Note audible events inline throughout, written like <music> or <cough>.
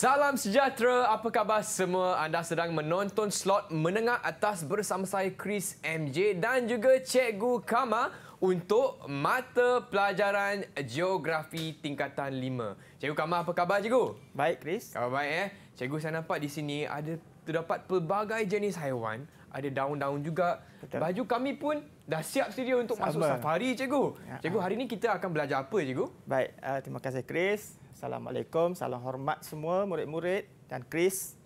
Salam sejahtera. Apa khabar semua? Anda sedang menonton slot menengah atas bersama saya Chris MJ dan juga Cikgu Kama untuk mata pelajaran geografi tingkatan 5. Cikgu Kama, apa khabar cikgu? Baik, Chris. Khabar baik eh. Cikgu saya nampak di sini ada terdapat pelbagai jenis haiwan. Ada daun-daun juga. Betul. Baju kami pun dah siap sedia untuk Sama. masuk safari, cikgu. Ya. Cikgu, hari ini kita akan belajar apa, cikgu? Baik, uh, terima kasih, Chris. Assalamualaikum, salam hormat semua murid-murid dan Chris.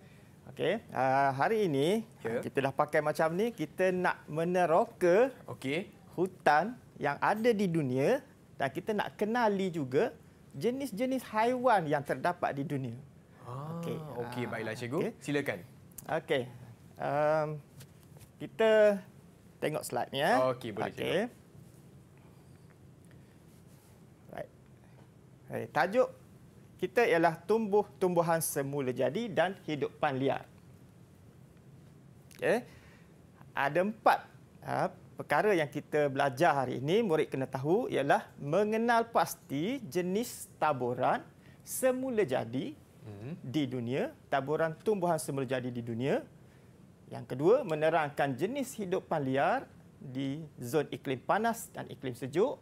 Okey, uh, hari ini okay. Ya. kita dah pakai macam ni, kita nak meneroka okay. hutan yang ada di dunia dan kita nak kenali juga jenis-jenis haiwan yang terdapat di dunia. Ah, okey, okay, uh, ah, baiklah cikgu, okay. silakan. Okey. Um, kita tengok slide ni Eh. Okey, boleh okay. cikgu. Hey, tajuk kita ialah tumbuh-tumbuhan semula jadi dan hidupan liar. Okay. Ada empat ha, perkara yang kita belajar hari ini, murid kena tahu ialah mengenal pasti jenis taburan semula jadi hmm. di dunia, taburan tumbuhan semula jadi di dunia. Yang kedua, menerangkan jenis hidupan liar di zon iklim panas dan iklim sejuk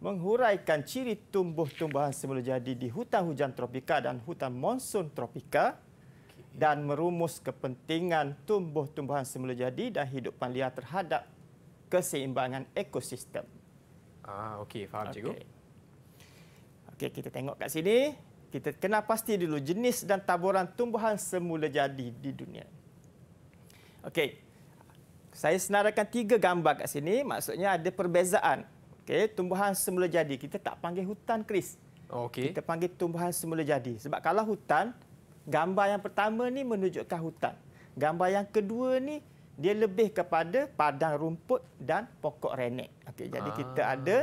menghuraikan ciri tumbuh-tumbuhan semula jadi di hutan hujan tropika dan hutan monsun tropika dan merumus kepentingan tumbuh-tumbuhan semula jadi dan hidupan liar terhadap keseimbangan ekosistem. Ah, okey, faham okay. cikgu. Okey, kita tengok kat sini. Kita kena pasti dulu jenis dan taburan tumbuhan semula jadi di dunia. Okey. Saya senaraikan tiga gambar kat sini, maksudnya ada perbezaan Okey, tumbuhan semula jadi. Kita tak panggil hutan, Chris. Okey. Kita panggil tumbuhan semula jadi. Sebab kalau hutan, gambar yang pertama ni menunjukkan hutan. Gambar yang kedua ni dia lebih kepada padang rumput dan pokok renek. Okey, jadi ah. kita ada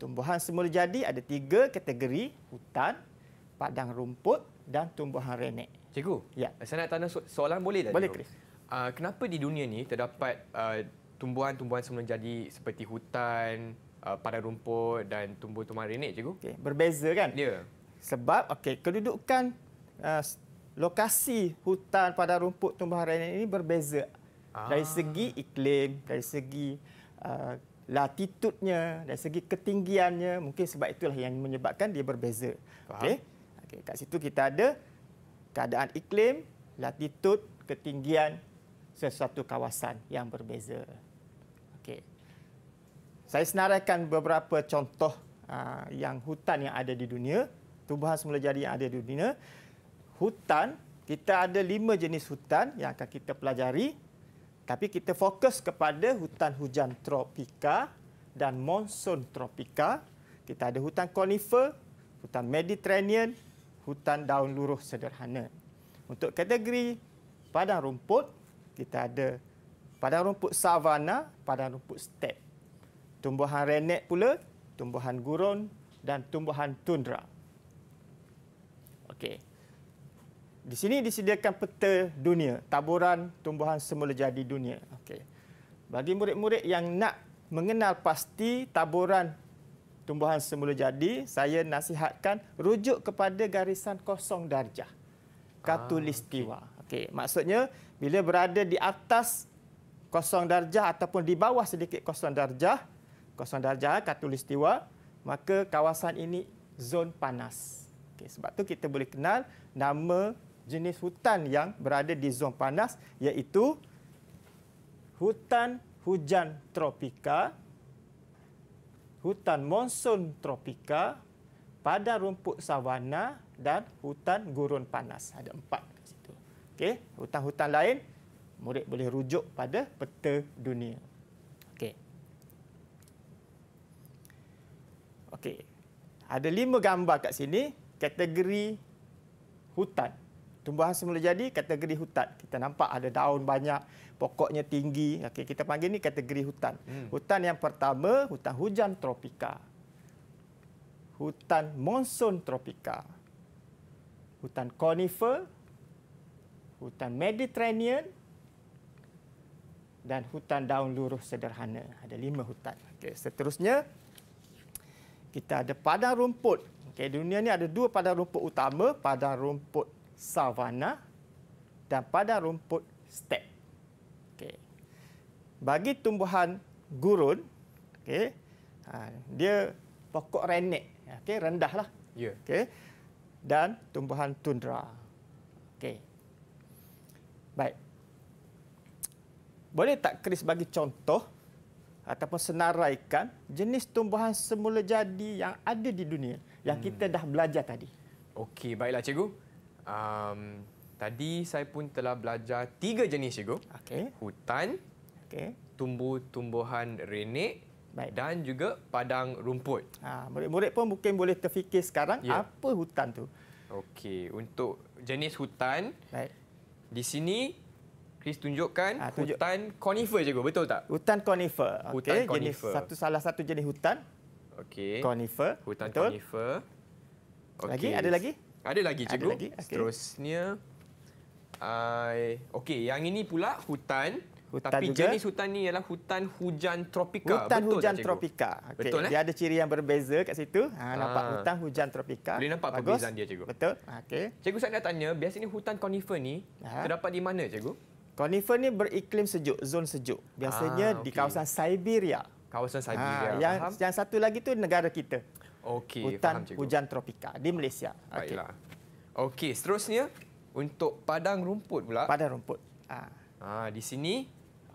tumbuhan semula jadi ada tiga kategori, hutan, padang rumput dan tumbuhan renek. Cikgu, ya. saya nak tanya so- soalan boleh tak? Boleh, Chris. Uh, ah, kenapa di dunia ni terdapat uh, tumbuhan-tumbuhan semula jadi seperti hutan, Uh, padan rumput dan tumbuh-tumbuhan renek cikgu. Okay. Berbeza kan? Ya. Yeah. Sebab okey kedudukan uh, lokasi hutan padan rumput tumbuhan renek ini berbeza. Ah. Dari segi iklim, dari segi uh, latitudnya, dari segi ketinggiannya, mungkin sebab itulah yang menyebabkan dia berbeza. Okey. Okey, kat situ kita ada keadaan iklim, latitud, ketinggian sesuatu kawasan yang berbeza. Okey. Saya senaraikan beberapa contoh ah, yang hutan yang ada di dunia, tumbuhan semula jadi yang ada di dunia. Hutan, kita ada lima jenis hutan yang akan kita pelajari. Tapi kita fokus kepada hutan hujan tropika dan monsun tropika. Kita ada hutan konifer, hutan mediterranean, hutan daun luruh sederhana. Untuk kategori padang rumput, kita ada padang rumput savana, padang rumput steppe tumbuhan renek pula, tumbuhan gurun dan tumbuhan tundra. Okey. Di sini disediakan peta dunia, taburan tumbuhan semula jadi dunia. Okey. Bagi murid-murid yang nak mengenal pasti taburan tumbuhan semula jadi, saya nasihatkan rujuk kepada garisan kosong darjah. Katulistiwa. Ah, okey, maksudnya bila berada di atas kosong darjah ataupun di bawah sedikit kosong darjah, kosong darjah katulistiwa, maka kawasan ini zon panas. Okay, sebab tu kita boleh kenal nama jenis hutan yang berada di zon panas iaitu hutan hujan tropika, hutan monsun tropika, padang rumput savana dan hutan gurun panas. Ada empat di situ. Okey, hutan-hutan lain murid boleh rujuk pada peta dunia. Ada lima gambar kat sini, kategori hutan. Tumbuhan semula jadi, kategori hutan. Kita nampak ada daun banyak, pokoknya tinggi. Okay, kita panggil ini kategori hutan. Hmm. Hutan yang pertama, hutan hujan tropika. Hutan monsun tropika. Hutan conifer. Hutan mediterranean. Dan hutan daun lurus sederhana. Ada lima hutan. Okay, seterusnya, kita ada padang rumput. Okey, dunia ni ada dua padang rumput utama, padang rumput savana dan padang rumput step. Okey. Bagi tumbuhan gurun, okey, ha, dia pokok renek, okey, rendahlah. Ya. Yeah. Okey. Dan tumbuhan tundra. Okey. Baik. Boleh tak Chris bagi contoh ataupun senaraikan jenis tumbuhan semula jadi yang ada di dunia yang hmm. kita dah belajar tadi. Okey, baiklah cikgu. Um, tadi saya pun telah belajar tiga jenis cikgu. Okey. Hutan, okey. Tumbuh-tumbuhan renek Baik. dan juga padang rumput. Ha, murid-murid pun mungkin boleh terfikir sekarang yeah. apa hutan tu. Okey, untuk jenis hutan Baik. Di sini Chris tunjukkan ha, tunjuk. hutan conifer je gua betul tak? Hutan conifer. okey. Hutan satu salah satu jenis hutan. Okey. Conifer. Hutan betul. conifer. Okay. Lagi ada lagi? Ada lagi cikgu. Ada lagi. Okay. Seterusnya ai uh, okey yang ini pula hutan Hutan Tapi juga. jenis hutan ni ialah hutan hujan tropika. Hutan Betul hujan tak, tropika. Okay. Betul, eh? Dia ada ciri yang berbeza kat situ. Ha, ah. nampak hutan hujan tropika. Boleh nampak Bagus. perbezaan dia, cikgu. Betul. Ha, okay. Cikgu saya nak tanya, biasanya hutan konifer ni ha. terdapat di mana, cikgu? Konifer ni beriklim sejuk, zon sejuk. Biasanya ah, okay. di kawasan Siberia. Kawasan ah, Siberia. Ha, yang yang satu lagi tu negara kita. Okey, hutan faham, hujan tropika di Malaysia. Okey. Okey, seterusnya untuk padang rumput pula. Padang rumput. Ah. Ha. di sini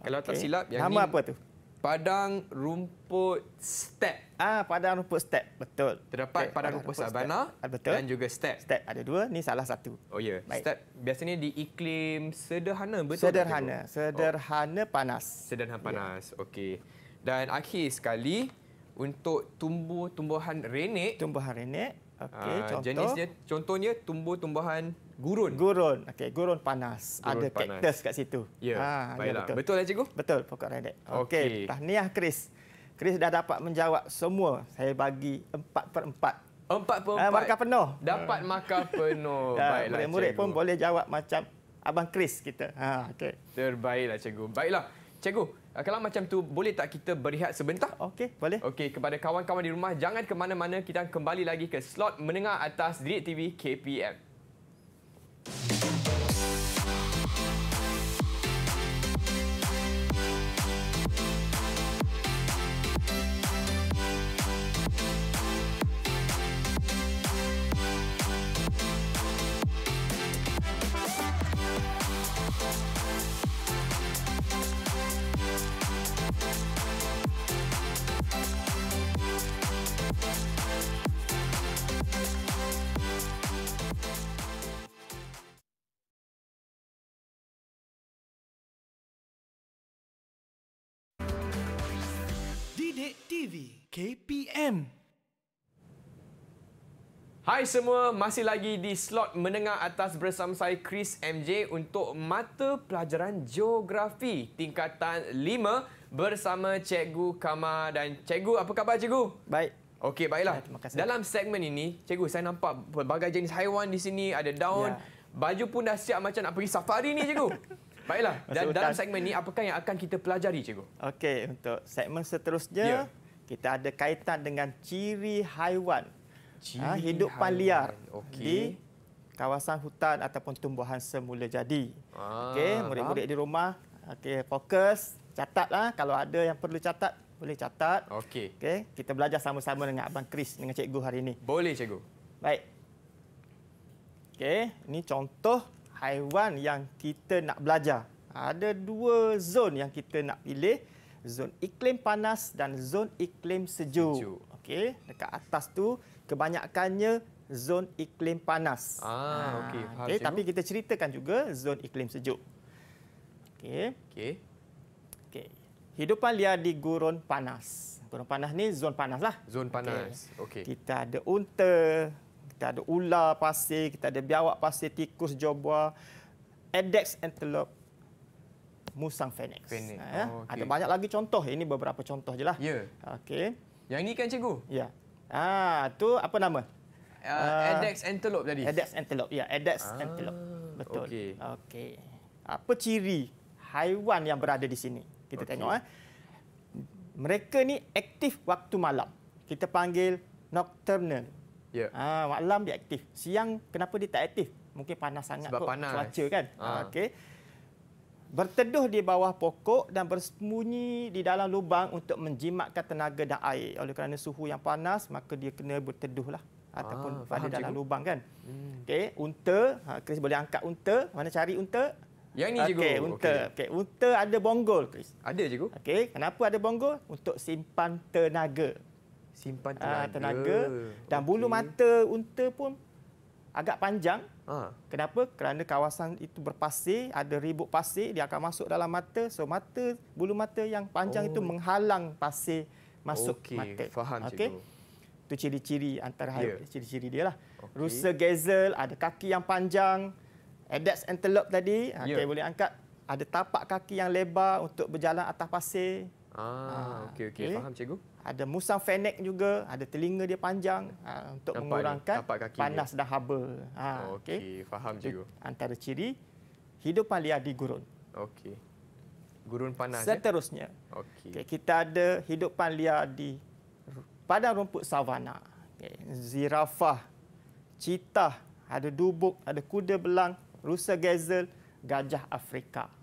kalau okay. tak silap yang Nama ni, apa tu? Padang rumput step. Ah, padang rumput step. Betul. Terdapat okay. padang, rumput, rumput sabana step. Ah, betul. dan juga step. Step ada dua, Ini salah satu. Oh ya. Yeah. Step biasanya di iklim sederhana betul. Sederhana. Tak, sederhana oh. panas. Sederhana ya. panas. Yeah. Okey. Dan akhir sekali untuk tumbuh-tumbuhan renek. Tumbuhan renek. Okey, ah, contoh. Jenis contohnya tumbuh-tumbuhan Gurun. Gurun. Okey, gurun panas. Gurun ada panas. kaktus kat situ. Ya. Ha, ya betul. Betul eh cikgu? Betul, pokok redek. Okey, okay. tahniah Chris. Chris dah dapat menjawab semua. Saya bagi 4/4. 4/4. Empat empat. Empat ah, empat. markah penuh. Dapat ya. markah penuh. <laughs> Ah, baiklah. Murid-murid pun boleh jawab macam abang Chris kita. Ha, okey. Terbaiklah cikgu. Baiklah. Cikgu kalau macam tu boleh tak kita berehat sebentar? Okey, boleh. Okey, kepada kawan-kawan di rumah jangan ke mana-mana kita kembali lagi ke slot menengah atas Direct TV KPM. Thank you. TV KPM Hai semua, masih lagi di slot menengah atas bersama saya Chris MJ untuk mata pelajaran geografi tingkatan 5 bersama Cikgu Kama dan Cikgu, apa khabar Cikgu? Baik. Okey, baiklah. Ya, terima kasih. Dalam segmen ini, Cikgu, saya nampak pelbagai jenis haiwan di sini, ada daun, ya. baju pun dah siap macam nak pergi safari ni, Cikgu. <laughs> Baiklah, dan dalam segmen ini, apakah yang akan kita pelajari, Cikgu? Okey, untuk segmen seterusnya, ya kita ada kaitan dengan ciri haiwan ciri ha, ah, hidupan haiwan. liar okay. di kawasan hutan ataupun tumbuhan semula jadi. Ah, okay, murid-murid di rumah, okay, fokus, catatlah. Kalau ada yang perlu catat, boleh catat. Okay. Okay, kita belajar sama-sama dengan Abang Chris dengan Cikgu hari ini. Boleh, Cikgu. Baik. Okay, ini contoh haiwan yang kita nak belajar. Ada dua zon yang kita nak pilih zon iklim panas dan zon iklim sejuk. sejuk. Okey, dekat atas tu kebanyakannya zon iklim panas. Ah, ah okey. Okay, tapi kita ceritakan juga zon iklim sejuk. Okey. Okey. Okey. Hidupan liar di gurun panas. Gurun panas ni zon panas lah. Zon panas. Okey. Okay. Kita ada unta, kita ada ular pasir, kita ada biawak pasir, tikus jobua, edex antelope, Musang Phoenix. Fenix. Eh, oh, okay. Ada banyak lagi contoh. Ini beberapa contoh je lah. Yeah. Okay. Yang ini kan cikgu? Ya. Ah, tu apa nama? Uh, Adex Antelope tadi. Edex Antelope. Ya, Edex ah, Antelope. Betul. Okey. Okay. Apa ciri haiwan yang berada di sini? Kita okay. tengok. Eh. Mereka ni aktif waktu malam. Kita panggil nocturnal. Ya. Yeah. Ah, malam dia aktif. Siang kenapa dia tak aktif? Mungkin panas sangat Sebab kot panas. cuaca kan. Ah. ah okey berteduh di bawah pokok dan bersembunyi di dalam lubang untuk menjimatkan tenaga dan air. Oleh kerana suhu yang panas, maka dia kena berteduhlah ah, ataupun ah, pada dalam cikgu. lubang kan. Hmm. Okey, unta, ha Chris boleh angkat unta. Mana cari unta? Yang ni cikgu. Okey, unta. Okey, okay, unta ada bonggol, Chris. Ada cikgu. Okey, kenapa ada bonggol? Untuk simpan tenaga. Simpan ah, tenaga. Ha, tenaga dan okay. bulu mata unta pun agak panjang. Ha. Kenapa? Kerana kawasan itu berpasir, ada ribut pasir, dia akan masuk dalam mata. So mata, bulu mata yang panjang oh. itu menghalang pasir masuk okay. mata. Faham okay? cikgu. Itu ciri-ciri antara yeah. ciri-ciri dia lah. Okay. Rusa gazelle, ada kaki yang panjang. Adapts antelope tadi, ha, ya. okay, boleh angkat. Ada tapak kaki yang lebar untuk berjalan atas pasir. Ah, ah, okey okey okay. Eh, faham cikgu. Ada musang fenek juga, ada telinga dia panjang ha, untuk Nampak mengurangkan panas dah haba. Ha, okey okay. faham cikgu. Antara ciri hidup liar di gurun. Okey. Gurun panas. Eh? Seterusnya. Eh? Okey. Okay, kita ada hidup liar di padang rumput savana. Okay. Zirafah, cita, ada dubuk, ada kuda belang, rusa gazelle, gajah Afrika.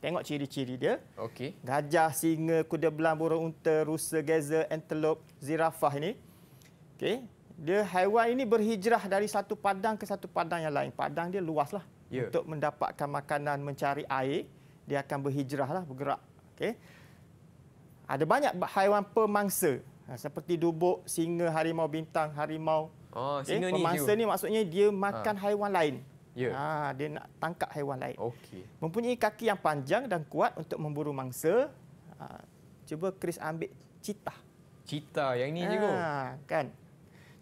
Tengok ciri-ciri dia. Okey. Gajah, singa, kuda belang, burung unta, rusa, geza, antelope, zirafah ini. Okey. Dia haiwan ini berhijrah dari satu padang ke satu padang yang lain. Padang dia luaslah. Yeah. Untuk mendapatkan makanan, mencari air, dia akan berhijrahlah, bergerak. Okey. Ada banyak haiwan pemangsa. Ha, seperti dubuk, singa, harimau bintang, harimau. Oh, singa okay. ni. Pemangsa ni maksudnya dia ha. makan ha. haiwan lain. Yeah. Ha, dia nak tangkap haiwan lain. Okay. Mempunyai kaki yang panjang dan kuat untuk memburu mangsa. Ha, cuba Chris ambil citah. Citah, yang ini ha, juga. Kan?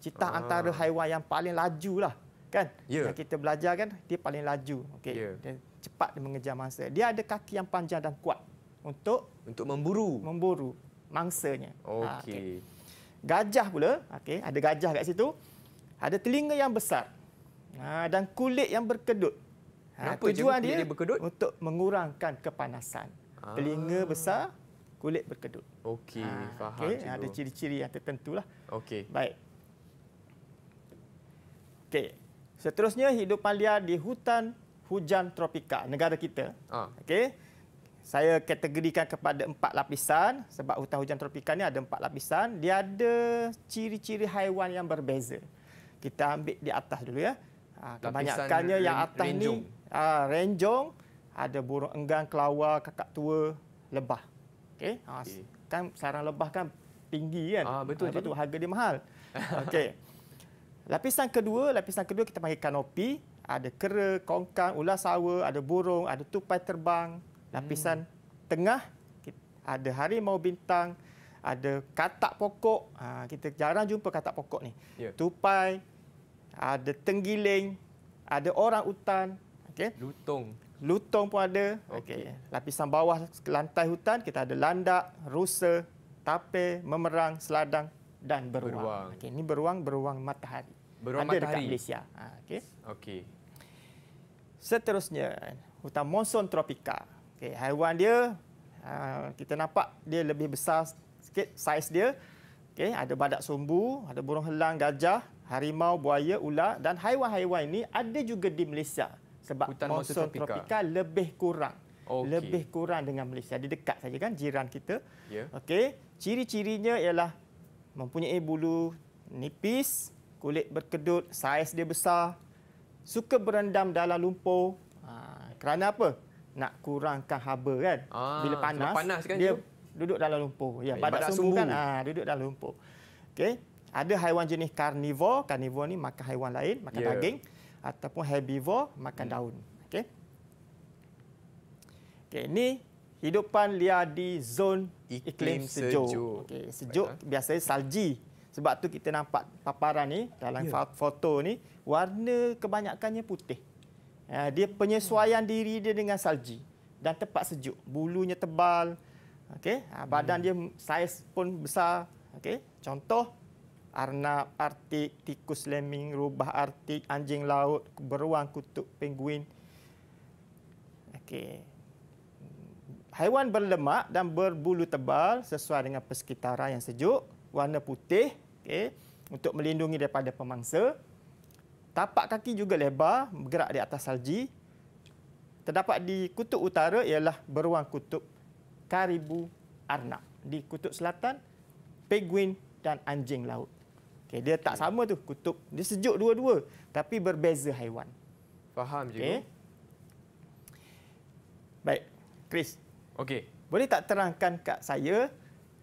Citah ha. antara haiwan yang paling laju lah. Kan? Yeah. Yang kita belajar kan, dia paling laju. Okay. Yeah. Dia cepat dia mengejar mangsa. Dia ada kaki yang panjang dan kuat untuk untuk memburu memburu mangsanya. Ha, okey. Ha, okay. Gajah pula, okey, ada gajah kat situ. Ada telinga yang besar Ha, dan kulit yang berkedut. Ha, tujuan dia, berkedut? untuk mengurangkan kepanasan. Ah. Telinga besar, kulit berkedut. Okey, ha, faham. Okay. Cikgu. Ha, ada ciri-ciri yang tertentu. Okey. Baik. Okey. Seterusnya, hidup liar di hutan hujan tropika negara kita. Ah. Okey. Saya kategorikan kepada empat lapisan sebab hutan hujan tropika ni ada empat lapisan. Dia ada ciri-ciri haiwan yang berbeza. Kita ambil di atas dulu ya. Ha, kebanyakannya yang atas ni ha, renjong, ada burung enggan, kelawar, kakak tua, lebah. Okey. Ha, ah, okay. Kan sarang lebah kan tinggi kan? Ah, betul. Ha, tu harga dia mahal. <laughs> Okey. Lapisan kedua, lapisan kedua kita panggil kanopi. Ada kera, kongkang, ular sawa, ada burung, ada tupai terbang. Lapisan hmm. tengah, ada harimau bintang, ada katak pokok. Ha, kita jarang jumpa katak pokok ni. Yeah. Tupai, ada tenggiling, ada orang hutan, okey. Lutung. Lutung pun ada. Okey. Okay. Lapisan bawah lantai hutan kita ada landak, rusa, tape, memerang, seladang dan beruang. beruang. Okey, ini beruang beruang matahari. Beruang ada matahari. dekat Malaysia. Ha, okey. Okey. Seterusnya hutan monson tropika. Okey, haiwan dia ha, kita nampak dia lebih besar sikit saiz dia. Okey, ada badak sumbu, ada burung helang, gajah, harimau, buaya, ular dan haiwan-haiwan ini ada juga di Malaysia sebab hutan monsun tropika. tropika lebih kurang okay. lebih kurang dengan Malaysia di dekat saja kan jiran kita yeah. okey ciri-cirinya ialah mempunyai bulu nipis kulit berkedut saiz dia besar suka berendam dalam lumpur ha, kerana apa nak kurangkan haba kan ah, bila panas, panas kan dia tu? duduk dalam lumpur ya, pada sumbu, sumbu kan ha, duduk dalam lumpur okey ada haiwan jenis karnivor, karnivor ni makan haiwan lain, makan yeah. daging ataupun herbivor makan hmm. daun. Okey. Okey, ni hidupan liar di zon iklim, iklim sejuk. Okey, sejuk, okay, biasanya salji. Sebab tu kita nampak paparan ni dalam yeah. foto ni warna kebanyakannya putih. Ya, dia penyesuaian hmm. diri dia dengan salji dan tempat sejuk. Bulunya tebal. Okey, ha, badan hmm. dia saiz pun besar. Okey, contoh arnab, arti tikus lemming, rubah arti anjing laut, beruang, kutub, penguin. Okey. Haiwan berlemak dan berbulu tebal sesuai dengan persekitaran yang sejuk, warna putih, okey, untuk melindungi daripada pemangsa. Tapak kaki juga lebar, bergerak di atas salji. Terdapat di kutub utara ialah beruang kutub karibu arnab. Di kutub selatan, penguin dan anjing laut. Okay, dia tak sama tu kutub. Dia sejuk dua-dua tapi berbeza haiwan. Faham juga. Okay. Baik, Chris. Okey. Boleh tak terangkan kat saya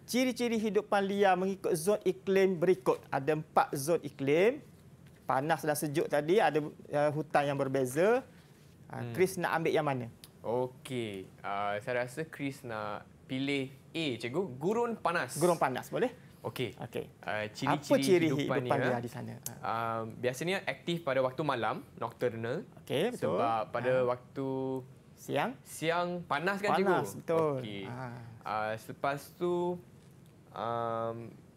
ciri-ciri hidup liar mengikut zon iklim berikut? Ada empat zon iklim. Panas dan sejuk tadi, ada eh, hutan yang berbeza. Ah, hmm. Chris nak ambil yang mana? Okey. Uh, saya rasa Chris nak pilih A, cikgu. Gurun panas. Gurun panas, boleh? Okey. Okey. Uh, ah, ciri-ciri Apa ciri kehidupan dia, dia di sana? Uh, biasanya aktif pada waktu malam, nocturnal. Okey, betul. Sebab pada uh. waktu siang? Siang panas kan panas, cikgu? Panas, betul. Okey. Uh. Uh, selepas tu um,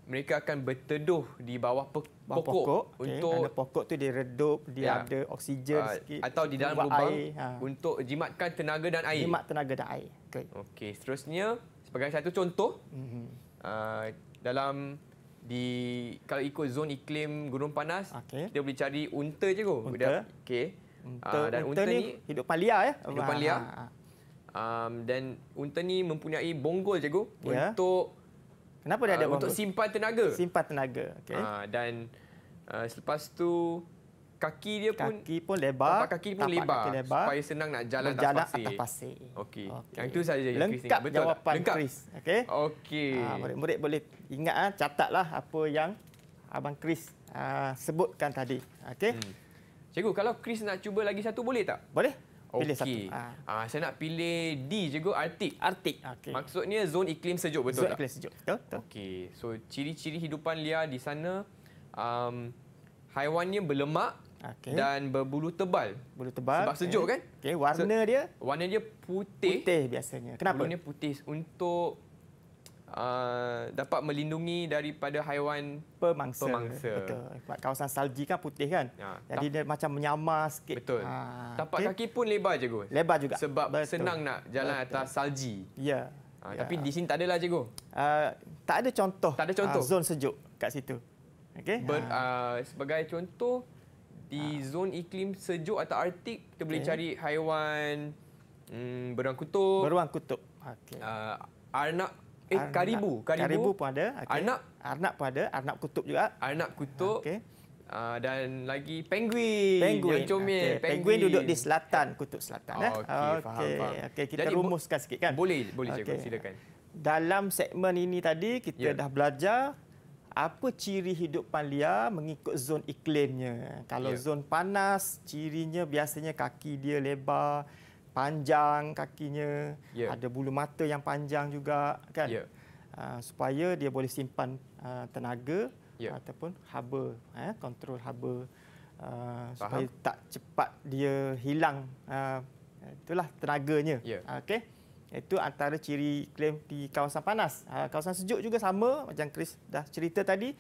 mereka akan berteduh di bawah, pe- bawah pokok, pokok okay. untuk Kerana pokok tu dia redup dia ya. yeah. ada oksigen uh, sikit atau di dalam lubang air. untuk jimatkan tenaga dan air jimat tenaga dan air okey okey seterusnya sebagai satu contoh mm-hmm. uh, dalam di kalau ikut zon iklim gurun panas okay. kita boleh cari unta je go. Unta. okay, Unta uh, dan unta, unta ni, ni hidup palia ya. Hidup palia. Um, dan unta ni mempunyai bonggol je go yeah. untuk kenapa dia uh, ada bonggol? Untuk simpan tenaga. Simpan tenaga. okay, Uh, ah, dan uh, selepas tu kaki dia pun kaki pun lebar tapak kaki pun tapak lebar, kaki lebar supaya senang nak jalan atas pasir. atas pasir okey okay. yang itu saja Chris lengkap jawapan lengkap. Chris okey okey ha, murid-murid boleh ingat ah catatlah apa yang abang Chris ha, sebutkan tadi okey hmm. cikgu kalau Chris nak cuba lagi satu boleh tak boleh pilih okay. satu ha. Ha, saya nak pilih D cikgu Arctic Arctic okey maksudnya zon iklim sejuk betul zon tak zon iklim sejuk betul, okey so ciri-ciri hidupan liar di sana um, Haiwannya berlemak, okay. dan berbulu tebal. Bulu tebal. Sebab sejuk kan? Okey, warna so, dia? Warna dia putih. Putih biasanya. Kenapa? Warna putih untuk uh, dapat melindungi daripada haiwan pemangsa. pemangsa. Betul. Sebab kawasan salji kan putih kan? Ya, Jadi tap- dia macam menyamar sikit. Betul. Ha, Tapak okay. kaki pun lebar je, Gus. Lebar juga. Sebab Betul. senang nak jalan Betul. atas salji. Ya. Ha, ya. Tapi di sini tak adalah cikgu. Uh, tak ada contoh. Tak ada contoh. Uh, zon sejuk kat situ. Okey. Ber, ha. uh, sebagai contoh, di ha. zon iklim sejuk atau artik kita okay. boleh cari haiwan mm, beruang kutub beruang kutub okey uh, ah, arnak eh arnak. Karibu. karibu karibu pun ada okay. arnak arnak pun ada arnak kutub juga arnak kutub okey uh, dan lagi penguin, penguin. yang comel okay. penguin. penguin duduk di selatan kutub selatan oh, okey eh. faham okey okay. kita Jadi, rumuskan sikit kan boleh boleh okay. cikgu silakan dalam segmen ini tadi kita yeah. dah belajar apa ciri hidup liar mengikut zon iklimnya. Kalau yeah. zon panas, cirinya biasanya kaki dia lebar, panjang kakinya, yeah. ada bulu mata yang panjang juga kan. Yeah. Ya. Uh, supaya dia boleh simpan uh, tenaga yeah. ataupun haba, eh, kontrol haba uh, supaya tak cepat dia hilang. Uh, itulah tenaganya. Yeah. Ya. Okay. Itu antara ciri klaim di kawasan panas. Ha, kawasan sejuk juga sama macam Chris dah cerita tadi.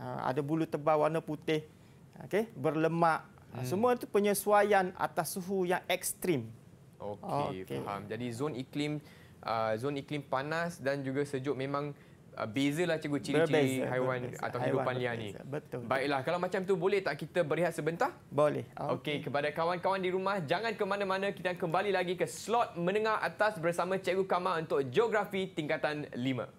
Ha, ada bulu tebal warna putih, okay, berlemak. Ha, hmm. Semua itu penyesuaian atas suhu yang ekstrim. Okey, okay. faham. Jadi zon iklim, ah, zon iklim panas dan juga sejuk memang lah cikgu ciri-ciri haiwan berbeza. atau hidupan liar ni. Betul. Baiklah, kalau macam tu boleh tak kita berehat sebentar? Boleh. Okey, okay. kepada kawan-kawan di rumah, jangan ke mana-mana. Kita kembali lagi ke slot menengah atas bersama cikgu Kamal untuk geografi tingkatan 5.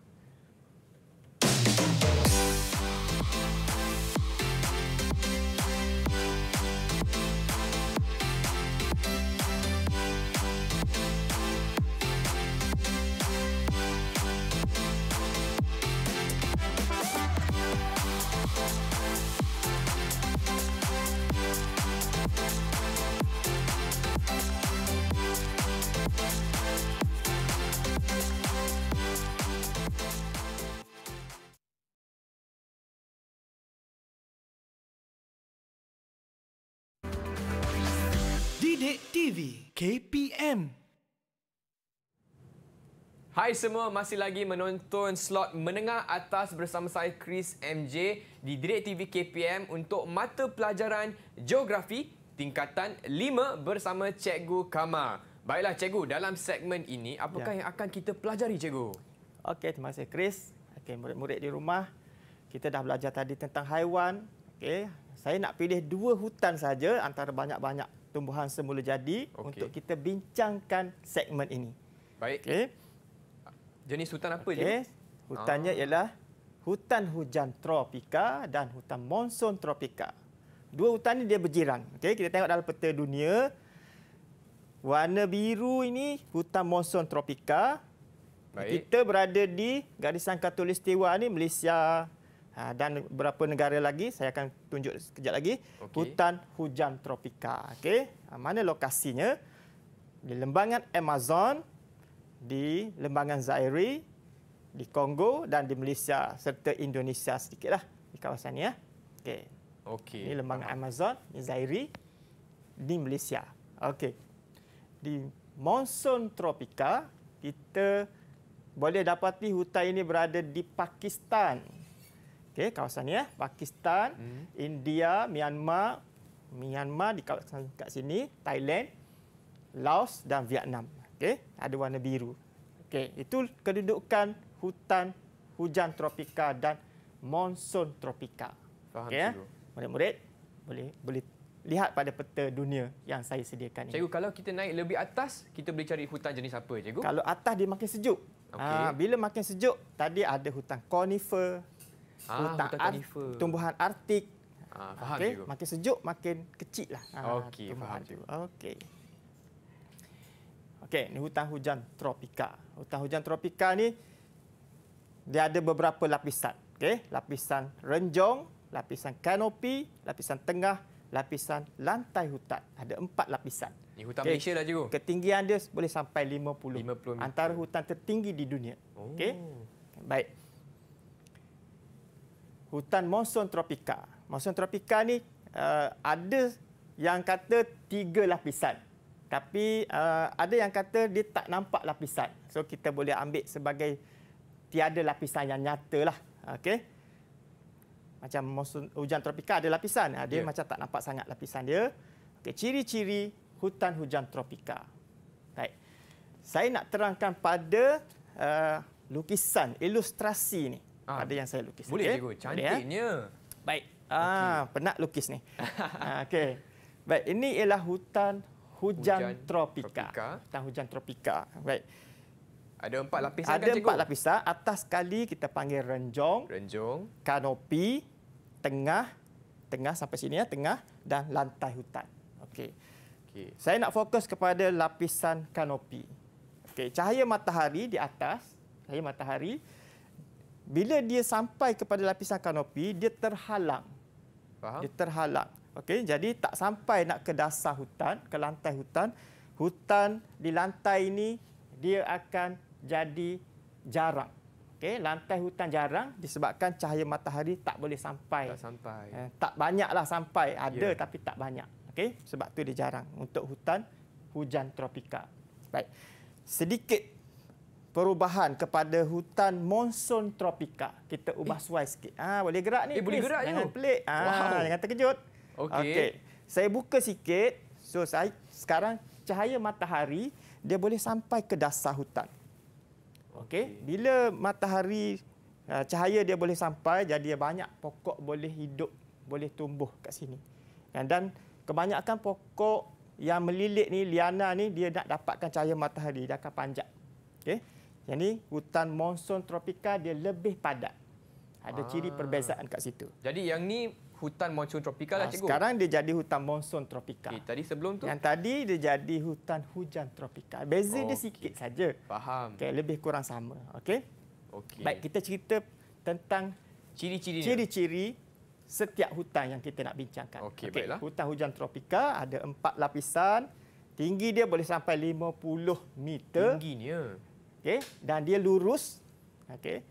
KPM. Hai semua, masih lagi menonton slot menengah atas bersama saya Chris MJ di Direct TV KPM untuk mata pelajaran geografi tingkatan 5 bersama Cikgu Kamar. Baiklah Cikgu, dalam segmen ini apakah ya. yang akan kita pelajari Cikgu? Okey, terima kasih Chris. Okey, murid-murid di rumah, kita dah belajar tadi tentang haiwan. Okey, saya nak pilih dua hutan saja antara banyak-banyak tumbuhan semula jadi okay. untuk kita bincangkan segmen ini. Baik. Okay. Jenis hutan apa okay. je? Hutannya ah. ialah hutan hujan tropika dan hutan monsun tropika. Dua hutan ini dia berjiran. Okay. Kita tengok dalam peta dunia. Warna biru ini hutan monsun tropika. Baik. Kita berada di garisan katulistiwa ini Malaysia, Ha, dan beberapa negara lagi saya akan tunjuk sekejap lagi okay. hutan hujan tropika okey ha, mana lokasinya di lembangan Amazon di lembangan Zaire di Kongo dan di Malaysia serta Indonesia sedikitlah di kawasan ni ya okey okey ini lembangan Amazon ini Zaire di Malaysia okey di monsoon tropika kita boleh dapati hutan ini berada di Pakistan Okey, kawasan ni ya. Pakistan, hmm. India, Myanmar, Myanmar di kawasan kat sini, Thailand, Laos dan Vietnam. Okey, ada warna biru. Okey, itu kedudukan hutan hujan tropika dan monsun tropika. Faham okay, ya? Eh. Murid-murid boleh boleh lihat pada peta dunia yang saya sediakan ini. Cikgu, kalau kita naik lebih atas, kita boleh cari hutan jenis apa, cikgu? Kalau atas dia makin sejuk. Okay. Ha, ah, bila makin sejuk, tadi ada hutan conifer, ah, hutan kanifer. tumbuhan artik. Ah, ah faham okay. juga. Makin sejuk, makin kecil lah. Ah, okey, faham tu. juga. Okey. Okey, ni hutan hujan tropika. Hutan hujan tropika ni dia ada beberapa lapisan. Okey, lapisan renjong, lapisan kanopi, lapisan tengah, lapisan lantai hutan. Ada empat lapisan. Ini hutan okay. Malaysia lah cikgu. Ketinggian dia boleh sampai 50. 50 meter. Antara hutan tertinggi di dunia. Oh. Okey. Baik hutan monsun tropika. Monsun tropika ni uh, ada yang kata tiga lapisan. Tapi uh, ada yang kata dia tak nampak lapisan. So kita boleh ambil sebagai tiada lapisan yang nyata lah. Okay. Macam monsun, hujan tropika ada lapisan. Ha, dia yeah. macam tak nampak sangat lapisan dia. Okay. Ciri-ciri hutan hujan tropika. Baik. Saya nak terangkan pada uh, lukisan, ilustrasi ni ha. ada yang saya lukis. Boleh, okay. cikgu. Eh? Cantiknya. Baik. Okay. Ah, penat lukis ni. <laughs> Ah, okey. Baik, ini ialah hutan hujan, hujan tropika. tropika. Hutan hujan tropika. Baik. Ada empat lapisan kan, Ada kan, empat cikgu? lapisan. Atas sekali kita panggil renjong. Renjong. Kanopi. Tengah. Tengah sampai sini ya. Tengah. Dan lantai hutan. Okey. Okay. Saya nak fokus kepada lapisan kanopi. Okey, cahaya matahari di atas. Cahaya matahari bila dia sampai kepada lapisan kanopi, dia terhalang. Faham? Dia terhalang. Okey, jadi tak sampai nak ke dasar hutan, ke lantai hutan, hutan di lantai ini dia akan jadi jarang. Okey, lantai hutan jarang disebabkan cahaya matahari tak boleh sampai. Tak sampai. Eh, tak banyaklah sampai, ada yeah. tapi tak banyak. Okey, sebab tu dia jarang untuk hutan hujan tropika. Baik. Sedikit perubahan kepada hutan monsun tropika. Kita ubah eh. suai sikit. Ha, boleh gerak ni? Eh, boleh gerak ni. Jangan pelik. Ha, wow. Jangan terkejut. Okey. Okay. Saya buka sikit. So, saya, sekarang cahaya matahari, dia boleh sampai ke dasar hutan. Okey. Bila matahari, ah, cahaya dia boleh sampai, jadi banyak pokok boleh hidup, boleh tumbuh kat sini. Dan kebanyakan pokok yang melilit ni, liana ni, dia nak dapatkan cahaya matahari, dia akan panjat. Okey. Yang ni hutan monsun tropika dia lebih padat. Ada ah. ciri perbezaan kat situ. Jadi yang ni hutan monsun tropika lah ah, cikgu. Sekarang dia jadi hutan monsun tropika. Okay, eh, tadi sebelum tu? Yang tadi dia jadi hutan hujan tropika. Beza okay. dia sikit saja. Faham. Okay, lebih kurang sama. Okey. Okey. Baik kita cerita tentang ciri-ciri. Ciri-ciri setiap hutan yang kita nak bincangkan. Okey, okay. baiklah. Hutan hujan tropika ada empat lapisan. Tinggi dia boleh sampai 50 meter. Tingginya okey dan dia lurus okey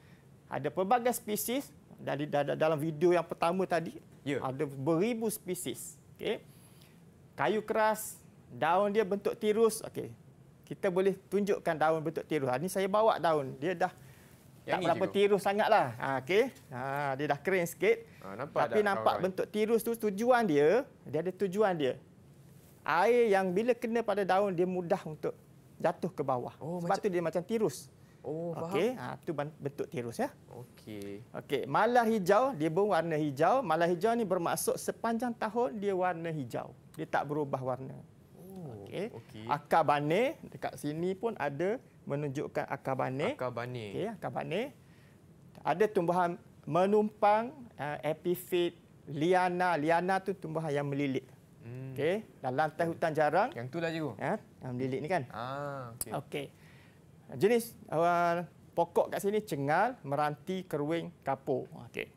ada pelbagai spesies dari dalam video yang pertama tadi yeah. ada beribu spesies okey kayu keras daun dia bentuk tirus okey kita boleh tunjukkan daun bentuk tirus Ini ha, saya bawa daun dia dah yang tak berapa juga. tirus sangatlah ha, okey ha dia dah kering sikit ha, nampak tapi dah, nampak bentuk tirus tu tujuan dia dia ada tujuan dia air yang bila kena pada daun dia mudah untuk jatuh ke bawah. Oh, Sebab tu dia macam tirus. Oh, faham. Okey, ha tu bentuk tirus ya. Okey. Okey, Malah hijau dia berwarna hijau. Malah hijau ni bermaksud sepanjang tahun dia warna hijau. Dia tak berubah warna. Oh, okey. Okay. Akar bane dekat sini pun ada menunjukkan akar bane. Akar bane. Okey, akar bane. Ada tumbuhan menumpang uh, epifit liana. Liana tu tumbuhan yang melilit. Hmm. Okey, dalam teh hutan jarang. Yang itulah cikgu. Ya um, ah, lilit ni kan. Ah, okey. Okay. Jenis awal pokok kat sini cengal, meranti, keruing, kapur. Okey.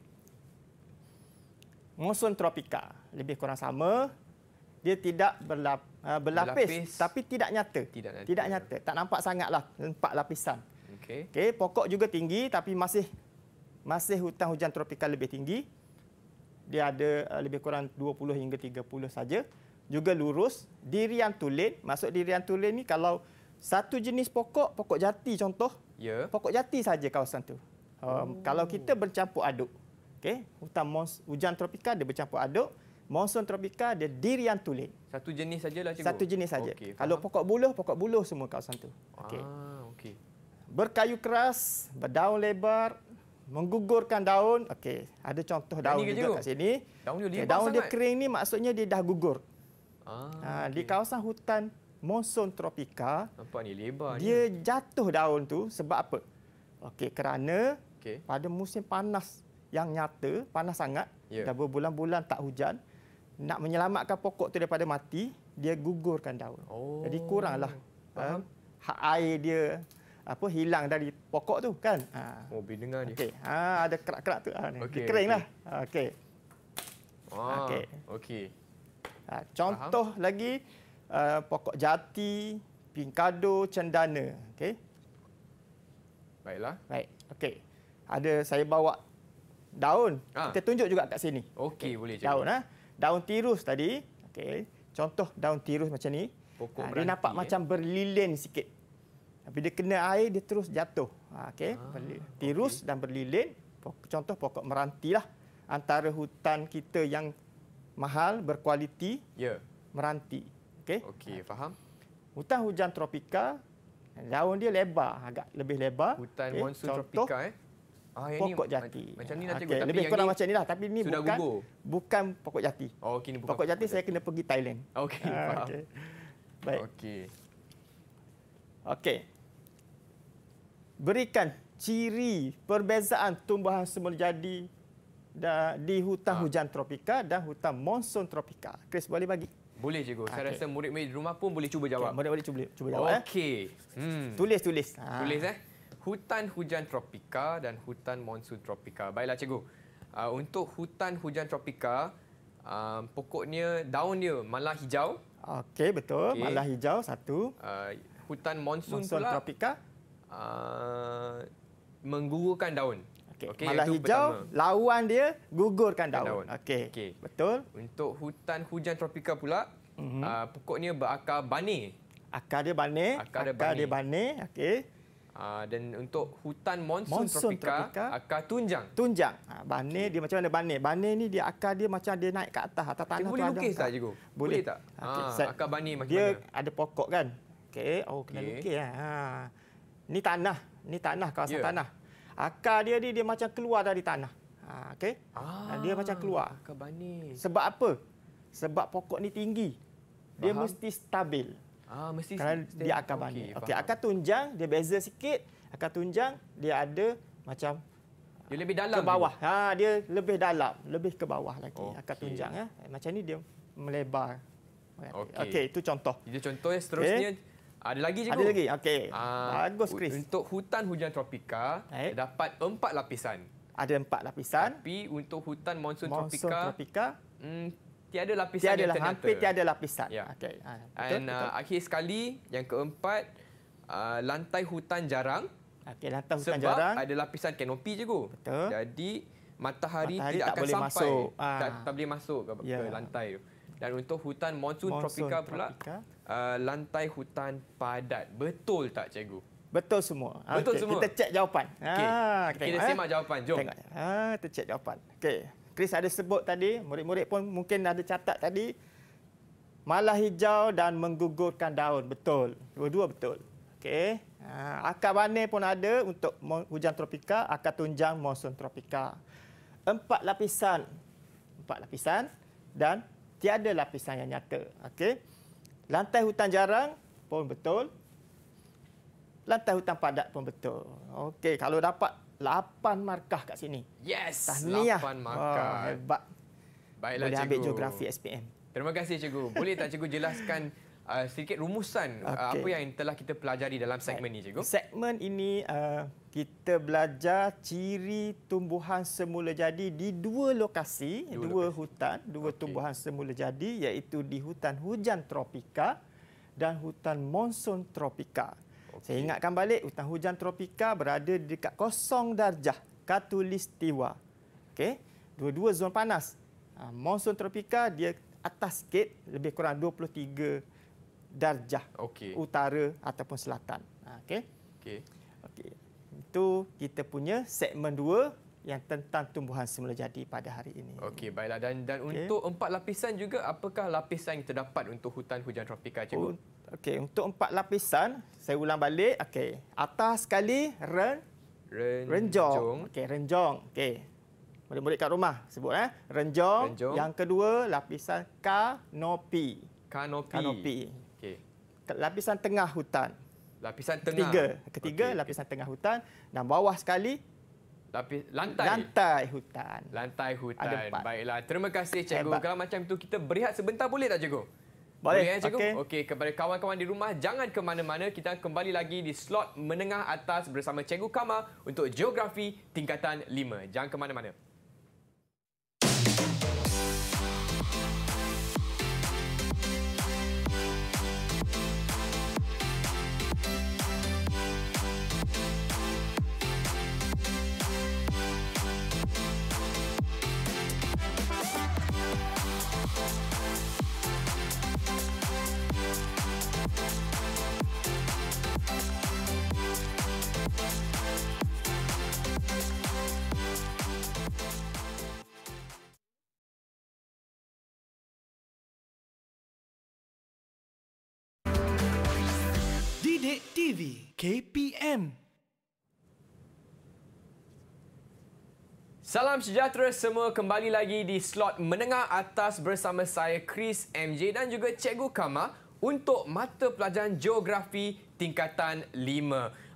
Monsun tropika, lebih kurang sama. Dia tidak berlap, ah, berlapis, berlapis tapi tidak nyata. Tidak, tidak nyata. Tak nampak sangatlah empat lapisan. Okey. Okey, pokok juga tinggi tapi masih masih hutan hujan tropika lebih tinggi. Dia ada ah, lebih kurang 20 hingga 30 saja juga lurus. Dirian tulen, Masuk dirian tulen ni kalau satu jenis pokok, pokok jati contoh, yeah. pokok jati saja kawasan tu. Um, oh. kalau kita bercampur aduk, okay, hutan mons, hujan tropika dia bercampur aduk, monsun tropika dia dirian tulen. Satu jenis sajalah cikgu? Satu jenis saja. Okay, kalau pokok buluh, pokok buluh semua kawasan tu. Okay. Ah, okay. Berkayu keras, berdaun lebar, menggugurkan daun. Okey, ada contoh daun juga kat sini. Daun dia, okay, daun dia kering ni maksudnya dia dah gugur. Ah, ha, ah, okay. Di kawasan hutan monsun tropika. ni lebar. Dia ni. jatuh daun tu sebab apa? Okey, kerana okay. pada musim panas yang nyata, panas sangat, yeah. dah berbulan-bulan tak hujan, nak menyelamatkan pokok tu daripada mati, dia gugurkan daun. Oh. Jadi kuranglah uh, hak air dia apa hilang dari pokok tu kan? Ha. Oh, bila dengar dia. Okey. Ha, ada kerak-kerak tu. Ha, okay, dia keringlah. Okey. Okay. Lah. Ah, okay. Ha, contoh Faham. lagi uh, pokok jati, pingkado, cendana. Okey. Baiklah. Baik. Okey. Ada saya bawa daun. Ha. Kita tunjuk juga kat sini. Okey, okay. boleh cikgu. Daun ah. Ha? Daun tirus tadi. Okey. Contoh daun tirus macam ni. Pokok ha, dia nampak eh. macam berlilin sikit. Tapi dia kena air dia terus jatuh. Ha, okey. Ha. Tirus okay. dan berlilin. contoh pokok meranti lah antara hutan kita yang mahal, berkualiti, yeah. meranti. Okey. Okey, faham. Hutan hujan tropika, daun dia lebar, agak lebih lebar. Hutan okay. monsun Contoh, tropika eh. Ah, yang pokok ni, jati. Macam ni nanti. Okay, Tapi lebih kurang ni macam ni lah. Tapi ni bukan, bukan pokok jati. Oh, okay, bukan pokok, jati, saya kena pergi Thailand. Okey, ah, faham. Okay. Baik. Okey. Okey. Berikan ciri perbezaan tumbuhan semula jadi di hutan ha. hujan tropika dan hutan monsun tropika. Chris boleh bagi? Boleh cikgu. Okay. Saya rasa murid-murid di rumah pun boleh cuba jawab. Okay. Murid boleh cuba jawab. Eh. Okey. Tulis-tulis. Hmm. Ya. Ha. Tulis eh. Hutan hujan tropika dan hutan monsun tropika. Baiklah cikgu. Uh, untuk hutan hujan tropika, uh, pokoknya daun dia malah hijau. Okey, betul. Okay. Malah hijau satu. Uh, hutan monsun, monsun pula. tropika. Uh, menggugurkan daun. Okay. Okay, malah hijau, pertama. lawan dia gugurkan daun. daun. Okey. Okay. Betul. Untuk hutan hujan tropika pula, mm -hmm. uh, pokoknya berakar banih. Akar dia banih. Akar dia banih. Bani. Okey. Uh, dan untuk hutan monsun, monsun tropika, tropika, akar tunjang. Tunjang. Ha, banih okay. dia macam mana banih? Banih ni dia akar dia macam dia naik ke atas atas tanah. Dia boleh lukis tak cikgu? Boleh. tak? Okay. Ha, ah, akar banih macam dia mana? Dia ada pokok kan? Okey. Oh, kena okay. lukis. Ha. tanah. ini tanah, kawasan yeah. tanah. Akar dia ni dia macam keluar dari tanah. Ha, okay? Ah, ha, dia macam ah, keluar. Akar Sebab apa? Sebab pokok ni tinggi. Dia mesti stabil. Ah, mesti stabil. Kerana dia akar bani. Okay, okay, akar tunjang, dia beza sikit. Akar tunjang, dia ada macam... Dia lebih dalam. Ke bawah. Ha, dia lebih dalam. Lebih ke bawah lagi. Okay. Akar tunjang. Ya. Eh, macam ni dia melebar. Okey, okay, itu contoh. Itu contoh yang seterusnya. Okay. Eh? Ada lagi cikgu? Ada lagi. Okey. Ah, Bagus Chris. Untuk hutan hujan tropika eh? dapat empat lapisan. Ada empat lapisan. Tapi untuk hutan monsun, monsun tropika, tropika. Hmm, tiada lapisan tiada yang lah, Hampir tiada lapisan. Ya. Okey. Ha, Uh, akhir sekali yang keempat uh, lantai hutan jarang. Okey, lantai hutan sebab jarang. Sebab ada lapisan kanopi cikgu. Betul. Jadi matahari, matahari tidak tak akan boleh sampai. Masuk. Tak, tak boleh masuk ke, ya. lantai tu. Dan untuk hutan monsun, tropika, tropika pula, uh, lantai hutan padat. Betul tak cikgu? Betul semua. Ah, betul okay. semua. Kita cek jawapan. Okay. Ha, kita simak ha? jawapan. Jom. Tengok. Ha, kita cek jawapan. Okay, Chris ada sebut tadi, murid-murid pun mungkin ada catat tadi. Malah hijau dan menggugurkan daun. Betul. Dua-dua betul. Okay, Ha, ah, akar banir pun ada untuk hujan tropika, akar tunjang monsun tropika. Empat lapisan. Empat lapisan dan tiada lapisan yang nyata. Okey. Lantai hutan jarang pun betul. Lantai hutan padat pun betul. Okey, kalau dapat 8 markah kat sini. Yes, Tahniah. 8 markah. Oh, hebat. Baiklah Boleh cikgu. ambil geografi SPM. Terima kasih cikgu. Boleh tak cikgu jelaskan uh, sedikit rumusan okay. uh, apa yang telah kita pelajari dalam segmen ini, cikgu. Segmen ini uh, kita belajar ciri tumbuhan semula jadi di dua lokasi, dua, dua lokasi. hutan, dua okay. tumbuhan semula jadi iaitu di hutan hujan tropika dan hutan monsun tropika. Okay. Saya ingatkan balik hutan hujan tropika berada dekat kosong darjah katulistiwa. Okey, dua-dua zon panas. Ha, monsun tropika dia atas sikit lebih kurang 23 darjah okay. utara ataupun selatan. Ha, okay. Okay. Okay. Itu kita punya segmen dua yang tentang tumbuhan semula jadi pada hari ini. Okey, baiklah dan dan okay. untuk empat lapisan juga apakah lapisan yang terdapat untuk hutan hujan tropika cikgu? Okey, untuk empat lapisan saya ulang balik. Okey, atas sekali ren renjong. Okey, renjong. Okey. Boleh-boleh kat rumah sebut eh. Renjong. renjong. Yang kedua lapisan kanopi. Kanopi. Kanopi lapisan tengah hutan. Lapisan tengah. Ketiga, ketiga okay. lapisan tengah hutan dan bawah sekali Lapis, lantai. lantai hutan. Lantai hutan. Baiklah. Terima kasih cikgu. Kalau macam tu kita berehat sebentar boleh tak cikgu? Boleh, boleh ya, cikgu. Okey, okay. kepada kawan-kawan di rumah jangan ke mana-mana. Kita kembali lagi di slot menengah atas bersama cikgu Kama untuk geografi tingkatan 5. Jangan ke mana-mana. Sidik TV KPM Salam sejahtera semua kembali lagi di slot menengah atas bersama saya Chris MJ dan juga Cikgu Kama untuk mata pelajaran geografi tingkatan 5.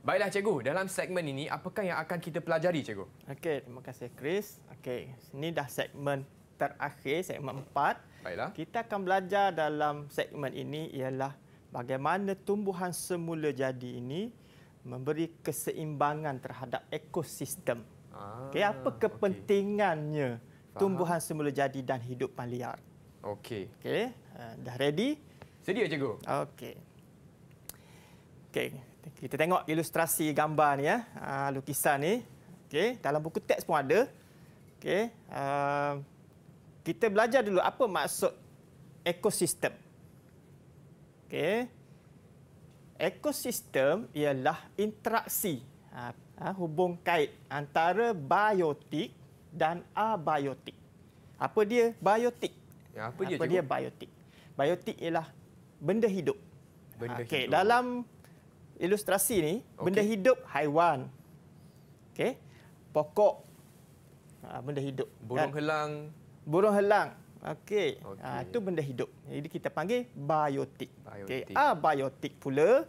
Baiklah cikgu, dalam segmen ini apakah yang akan kita pelajari cikgu? Okey, terima kasih Chris. Okey, sini dah segmen terakhir, segmen 4. Baiklah. Kita akan belajar dalam segmen ini ialah bagaimana tumbuhan semula jadi ini memberi keseimbangan terhadap ekosistem. Ah, okay, apa kepentingannya okay. tumbuhan semula jadi dan hidup liar? Okey. Okey, uh, dah ready? Sedia cikgu. Okey. Okey, kita tengok ilustrasi gambar ni ya. Uh, lukisan ni. Okey, dalam buku teks pun ada. Okey, uh, kita belajar dulu apa maksud ekosistem. Okey. Ekosistem ialah interaksi, ha, ha, hubung kait antara biotik dan abiotik. Apa dia biotik? Ya, apa dia, apa dia biotik? Biotik ialah benda hidup. Benda okay. hidup. Dalam ilustrasi ini, okay. benda hidup haiwan. Okey. Pokok ha, benda hidup. Burung kan? helang. Burung helang. Okey. Ah, okay. Ha tu benda hidup. Jadi kita panggil biotik. Okey. Ah, biotik pula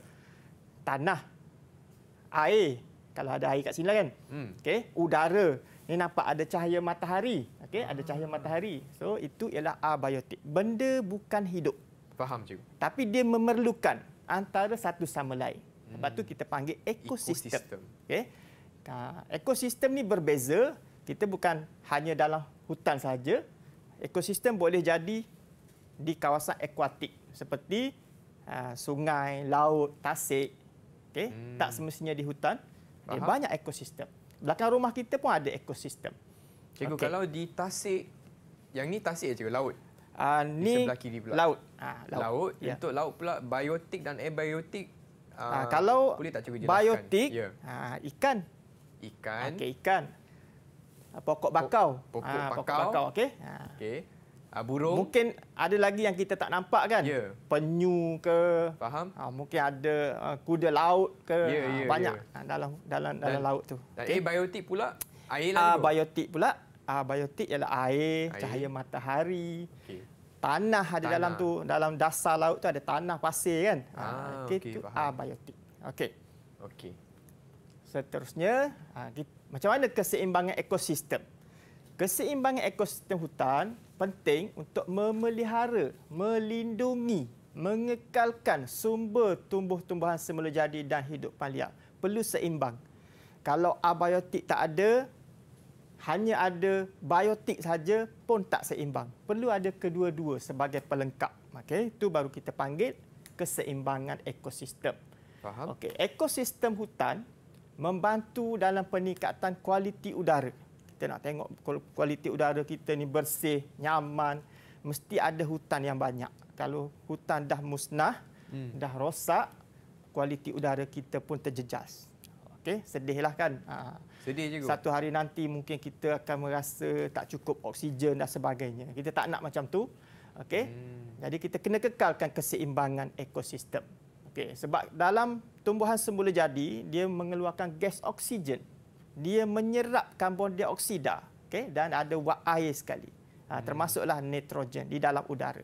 tanah. Air. Kalau ada air kat sini lah kan. Hmm. Okey. Udara. Ni nampak ada cahaya matahari. Okey, ah. ada cahaya matahari. So itu ialah abiotik. Ah, benda bukan hidup. Faham cikgu. Tapi dia memerlukan antara satu sama lain. Sebab tu hmm. kita panggil ekosistem. ekosistem. Okey. ekosistem ni berbeza. Kita bukan hanya dalam hutan saja, Ekosistem boleh jadi di kawasan akuatik seperti uh, sungai, laut, tasik. okay? hmm. tak semestinya di hutan. Okay, banyak ekosistem. Belakang rumah kita pun ada ekosistem. Cikgu, okay. kalau di tasik yang ni tasik ya. je laut. Ah uh, ni sebelah kiri pula. Laut. Ha, laut. laut. Yeah. Untuk laut pula biotik dan abiotik. uh, ah, uh, kalau boleh tak cikgu jelaskan? Biotik. Yeah. Ya. Uh, ikan. Ikan. Okey, ikan. Ah, pokok bakau. Pokok, pokok ha, bakau. Pokok bakau, okey. Ha. Okey. Uh, burung. Mungkin ada lagi yang kita tak nampak kan? Yeah. Penyu ke? Faham? Uh, mungkin ada uh, kuda laut ke? Yeah, ya, yeah, banyak yeah. Ya. dalam dalam dalam dan, laut tu. Dan okay. abiotik pula? Air lah. Uh, abiotik pula. Abiotik uh, ialah air, air, cahaya matahari. Okay. Tanah ada tanah. dalam tu, dalam dasar laut tu ada tanah pasir kan? Ah, uh, okay, okay, itu abiotik. Okey. Okey seterusnya ha, macam mana keseimbangan ekosistem keseimbangan ekosistem hutan penting untuk memelihara melindungi mengekalkan sumber tumbuh-tumbuhan semula jadi dan hidup liar perlu seimbang kalau abiotik tak ada hanya ada biotik saja pun tak seimbang perlu ada kedua-dua sebagai pelengkap okey itu baru kita panggil keseimbangan ekosistem Okay, ekosistem hutan membantu dalam peningkatan kualiti udara. Kita nak tengok kualiti udara kita ni bersih, nyaman, mesti ada hutan yang banyak. Kalau hutan dah musnah, hmm. dah rosak, kualiti udara kita pun terjejas. Okey, sedihlah kan. Ha. Sedih juga. Satu hari nanti mungkin kita akan merasa tak cukup oksigen dan sebagainya. Kita tak nak macam tu. Okey. Hmm. Jadi kita kena kekalkan keseimbangan ekosistem. Okey, sebab dalam tumbuhan semula jadi dia mengeluarkan gas oksigen. Dia menyerap karbon dioksida, okey, dan ada wak air sekali. Ha, hmm. termasuklah nitrogen di dalam udara.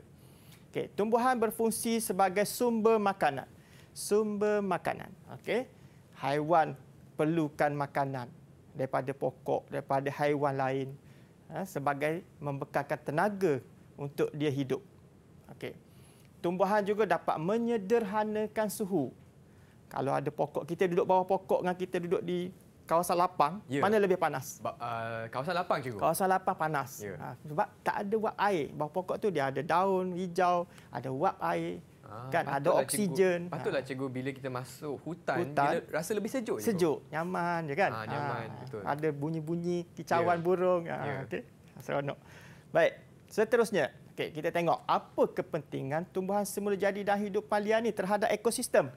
Okey, tumbuhan berfungsi sebagai sumber makanan. Sumber makanan, okey. Haiwan perlukan makanan daripada pokok, daripada haiwan lain ha, sebagai membekalkan tenaga untuk dia hidup. Okey. Tumbuhan juga dapat menyederhanakan suhu. Kalau ada pokok, kita duduk bawah pokok dengan kita duduk di kawasan lapang, yeah. mana lebih panas? Ba uh, kawasan lapang cikgu. Kawasan lapang panas. Yeah. Ya. Ha, sebab tak ada wap air. Bawah pokok tu dia ada daun hijau, ada wap air, ah, kan? ada oksigen. Cikgu, patutlah ah. cikgu bila kita masuk hutan, hutan bila rasa lebih sejuk. Cikgu. Sejuk, nyaman je kan? Ah, nyaman, ha, betul. Ada bunyi-bunyi, kicauan yeah. burung. Ha, yeah. Ya. okay? Seronok. Baik, seterusnya. Okey, kita tengok apa kepentingan tumbuhan semula jadi dan hidup palia ni terhadap ekosistem.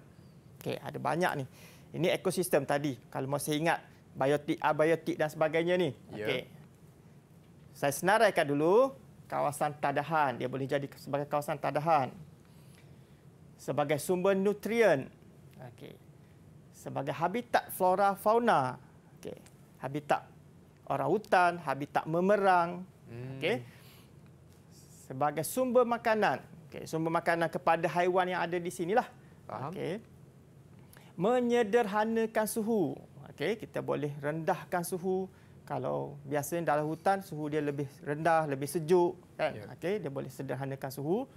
Okey, ada banyak ni. Ini ekosistem tadi. Kalau masih ingat biotik, abiotik dan sebagainya ni. Yeah. Ya. Saya senaraikan dulu kawasan tadahan. Dia boleh jadi sebagai kawasan tadahan. Sebagai sumber nutrien. Okey. Sebagai habitat flora fauna. Okey. Habitat orang hutan, habitat memerang. Hmm. Okey sebagai sumber makanan. Okey, sumber makanan kepada haiwan yang ada di sinilah. Faham? Okey. Menyederhanakan suhu. Okey, kita boleh rendahkan suhu kalau biasanya dalam hutan suhu dia lebih rendah, lebih sejuk kan. Yeah. Okey, dia boleh sederhanakan suhu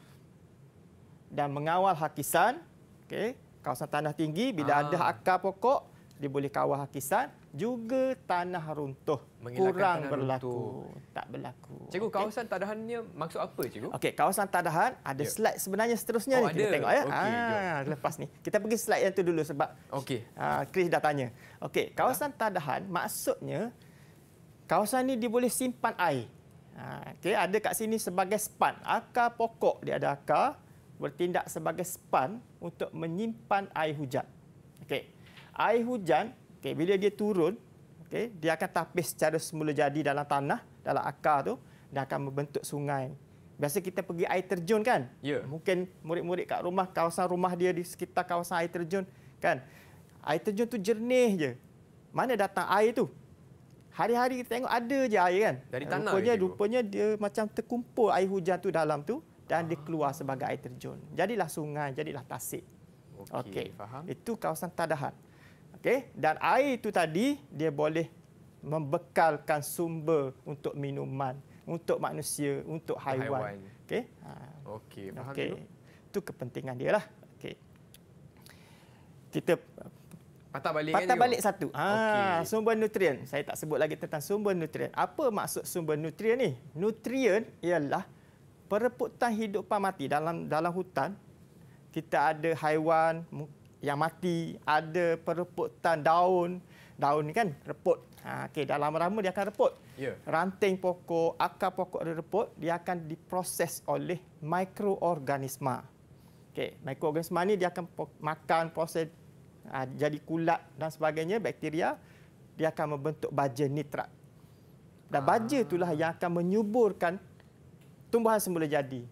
dan mengawal hakisan. Okey, kawasan tanah tinggi bila ah. ada akar pokok dia boleh kawal hakisan juga tanah runtuh Mengilakan kurang tanah berlaku runtuh. tak berlaku. Cikgu okay. kawasan tadahannya maksud apa cikgu? Okey kawasan tadahan ada yeah. slide sebenarnya seterusnya oh, ni. kita tengok ya. Okay, ah, lepas ni. Kita pergi slide yang tu dulu sebab okey. Ah, Chris dah tanya. Okey ya. kawasan ha? tadahan maksudnya kawasan ni dia boleh simpan air. Ah, okay, ada kat sini sebagai span. Akar pokok dia ada akar bertindak sebagai span untuk menyimpan air hujan. Okey. Air hujan Okey, bila dia turun, okey, dia akan tapis secara semula jadi dalam tanah, dalam akar tu dan akan membentuk sungai. Biasa kita pergi air terjun kan? Ya. Yeah. Mungkin murid-murid kat rumah, kawasan rumah dia di sekitar kawasan air terjun kan. Air terjun tu jernih je. Mana datang air tu? Hari-hari kita tengok ada je air kan. Dari tanah rupanya dia, rupanya dia macam terkumpul air hujan tu dalam tu dan ah. dia keluar sebagai air terjun. Jadilah sungai, jadilah tasik. Okey, okay. faham. Itu kawasan tadahan. Okay, dan air itu tadi dia boleh membekalkan sumber untuk minuman, untuk manusia, untuk haiwan. haiwan. Okay. Ha. Okey, faham okay. Itu kepentingan dia lah. Okay. Kita patah balik kan patah balik satu. Ha, okay. sumber nutrien. Saya tak sebut lagi tentang sumber nutrien. Apa maksud sumber nutrien ni? Nutrien ialah pereputan hidupan mati dalam dalam hutan. Kita ada haiwan, yang mati, ada pereputan daun. Daun ni kan reput. Ha, okay, dah lama-lama dia akan reput. Yeah. Ranting pokok, akar pokok ada reput, dia akan diproses oleh mikroorganisma. Okay, mikroorganisma ni dia akan makan, proses ha, jadi kulat dan sebagainya, bakteria. Dia akan membentuk baja nitrat. Dan baja itulah yang ah. akan menyuburkan tumbuhan semula jadi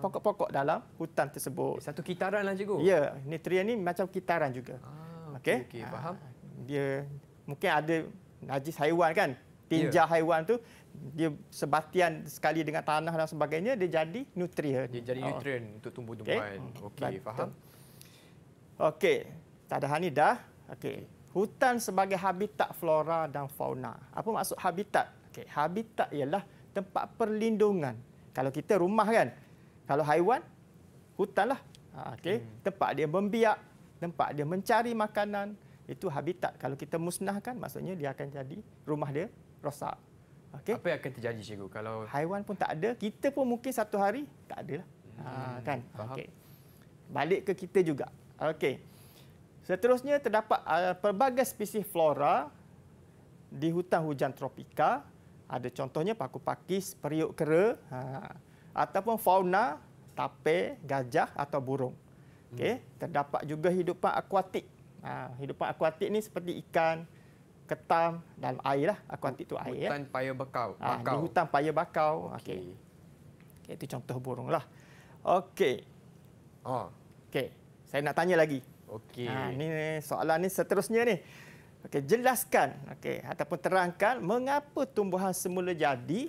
pokok-pokok dalam hutan tersebut. Satu kitaran lah cikgu. Ya, nutrien ni macam kitaran juga. Ah, okey, okay, okay, faham. Ah, dia mungkin ada najis haiwan kan? Ya. Tinja yeah. haiwan tu dia sebatian sekali dengan tanah dan sebagainya dia jadi nutrien. Dia jadi oh. nutrien oh. untuk tumbuh-tumbuhan. Okey, okay, faham. Okey. Tadahan ni dah. Okey. Hutan sebagai habitat flora dan fauna. Apa maksud habitat? Okey, habitat ialah tempat perlindungan kalau kita rumah kan. Kalau haiwan, hutanlah. Ha, okay. Hmm. Tempat dia membiak, tempat dia mencari makanan. Itu habitat. Kalau kita musnahkan, maksudnya dia akan jadi rumah dia rosak. Okay. Apa yang akan terjadi, Cikgu? Kalau... Haiwan pun tak ada. Kita pun mungkin satu hari tak ada. Lah. Ha, hmm, kan? Okay. Balik ke kita juga. Okay. Seterusnya, terdapat uh, pelbagai spesies flora di hutan hujan tropika ada contohnya paku pakis, periuk kera, ha, ataupun fauna, tape, gajah atau burung. Hmm. Okey, terdapat juga hidupan akuatik. Ha, hidupan akuatik ni seperti ikan, ketam dalam air lah. Akuatik tu air. Ya. Hutan ya. paya bakau. Ha, bakau. Di hutan paya bakau. Okey. Okay, itu contoh burung lah. Okey. Oh. Okey. Saya nak tanya lagi. Okey. Ha, ni soalan ni seterusnya ni. Okey, jelaskan okey ataupun terangkan mengapa tumbuhan semula jadi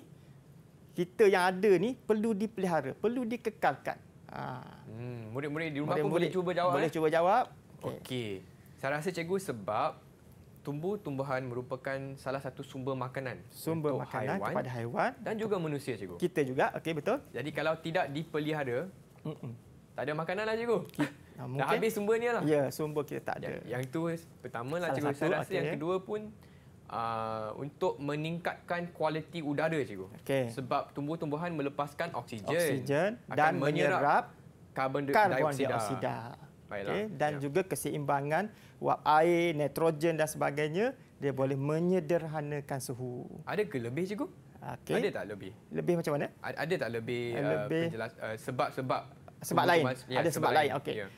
kita yang ada ni perlu dipelihara, perlu dikekalkan. Ha. Hmm, murid-murid di rumah murid -murid pun boleh cuba jawab. Boleh eh? cuba jawab. Okey. Okay. Saya rasa cikgu sebab tumbuh-tumbuhan merupakan salah satu sumber makanan sumber untuk makanan haiwan kepada haiwan dan juga manusia cikgu. Kita juga, okey betul. Jadi kalau tidak dipelihara, mm -mm. Tak ada makanan makananlah cikgu. Ha, Dah habis sumbernya lah. Ya, sumber kita tak ada. Yang, yang itu pertama lah cikgu. saya rasa okay. yang kedua pun uh, untuk meningkatkan kualiti udara cikgu. Okay. Sebab tumbuh-tumbuhan melepaskan oksigen. Oksigen dan menyerap karbon dioksida. Karbon dioksida. Okay. Dan ya. juga keseimbangan uap air, nitrogen dan sebagainya. Dia boleh menyederhanakan suhu. Ada ke lebih cikgu? Okay. Ada tak lebih? Lebih macam mana? Ada tak lebih, lebih... Uh, eh, penjelas, uh, eh, sebab-sebab? Sebab lain. Ya, ada sebab, sebab lain. lain. Okay. Yeah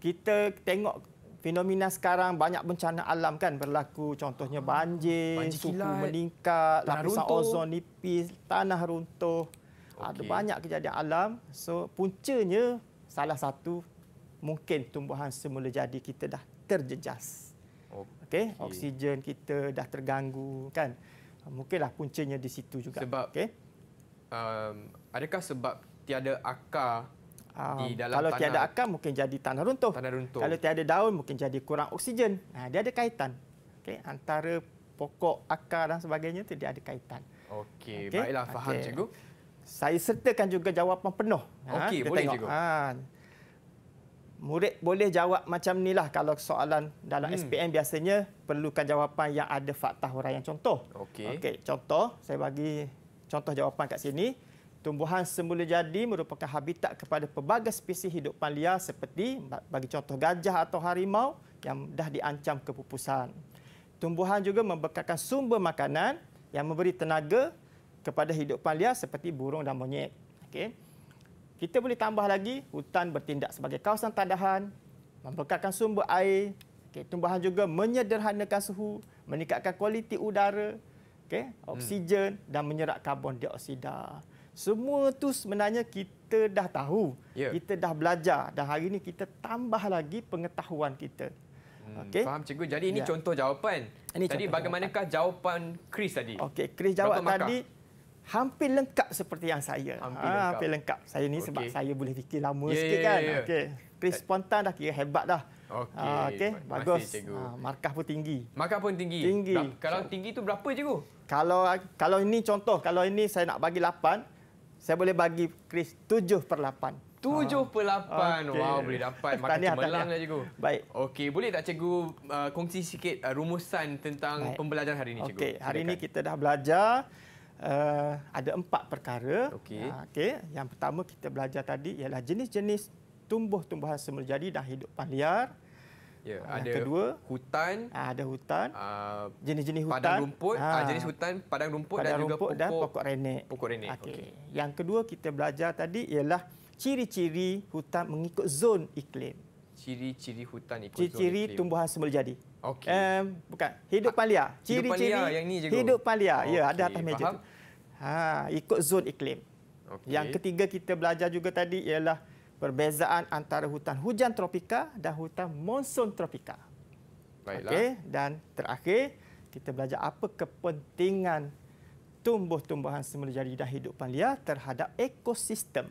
kita tengok fenomena sekarang banyak bencana alam kan berlaku contohnya banjir, banjir suhu kilat, meningkat lapisan ozon nipis tanah runtuh okay. ada banyak kejadian alam so puncanya salah satu mungkin tumbuhan semula jadi kita dah terjejas okey okay. oksigen kita dah terganggu kan mungkinlah puncanya di situ juga sebab okey um, adakah sebab tiada akar di um, dalam kalau tanah, tiada akar mungkin jadi tanah runtuh. tanah runtuh. Kalau tiada daun mungkin jadi kurang oksigen. Nah, dia ada kaitan. Okey, antara pokok, akar dan sebagainya itu dia ada kaitan. Okey, okay. baiklah faham okay. cikgu. Saya sertakan juga jawapan penuh. Ha, Okey, ha, boleh tengok. cikgu. Ha. Murid boleh jawab macam ni lah. kalau soalan dalam hmm. SPM biasanya perlukan jawapan yang ada fakta huraian contoh. Okey. Okey, contoh saya bagi contoh jawapan kat sini. Tumbuhan semula jadi merupakan habitat kepada pelbagai spesies hidup liar seperti bagi contoh gajah atau harimau yang dah diancam kepupusan. Tumbuhan juga membekalkan sumber makanan yang memberi tenaga kepada hidup liar seperti burung dan monyet. Okay. Kita boleh tambah lagi hutan bertindak sebagai kawasan tadahan, membekalkan sumber air, okay. tumbuhan juga menyederhanakan suhu, meningkatkan kualiti udara, okay. Hmm. oksigen hmm. dan menyerap karbon dioksida. Semua tu sebenarnya kita dah tahu, yeah. kita dah belajar dan hari ini kita tambah lagi pengetahuan kita. Hmm, okay. Faham cikgu. Jadi ini yeah. contoh jawapan. Ini tadi contoh bagaimanakah jawapan Chris tadi? Okey, Chris jawab Berapa tadi makah? hampir lengkap seperti yang saya. Hampir, ha, lengkap. hampir lengkap. Saya ni okay. sebab saya boleh fikir lama yeah, ya, sikit ya, kan. Yeah, yeah. Okey. Chris eh. spontan dah kira hebat dah. Okey, ah, okay. bagus. Masih, markah pun tinggi. Markah pun tinggi. tinggi. Kalau tinggi tu berapa cikgu? Kalau kalau ini contoh, kalau ini saya nak bagi 8, saya boleh bagi Chris 7 per 8. 7 per 8. Okay. Wow, boleh dapat. <laughs> Makan cemerlanglah cikgu. Baik. Okey, boleh tak cikgu uh, kongsi sikit uh, rumusan tentang Baik. pembelajaran hari ini cikgu? Okey, hari ini kita dah belajar uh, ada empat perkara. Okey. Uh, okay. Yang pertama kita belajar tadi ialah jenis-jenis tumbuh-tumbuhan semula jadi dan hidupan liar. Yeah, ada kedua hutan ah, ada hutan ah, jenis-jenis uh, hutan padang rumput ha. jenis hutan padang rumput padang dan rumput juga pokok dan pokok renek pokok renek okey okay. yang kedua kita belajar tadi ialah ciri-ciri hutan mengikut zon iklim ciri-ciri hutan ikut ciri-ciri zon iklim tumbuhan semula jadi okey um, bukan hidup palia ciri-ciri hidup palia yang ni hidup palia okay. ya ada atas meja Faham? tu ha ikut zon iklim okay. yang ketiga kita belajar juga tadi ialah perbezaan antara hutan hujan tropika dan hutan monsun tropika. Baiklah. Okay, dan terakhir, kita belajar apa kepentingan tumbuh-tumbuhan semula jadi dan hidupan liar terhadap ekosistem.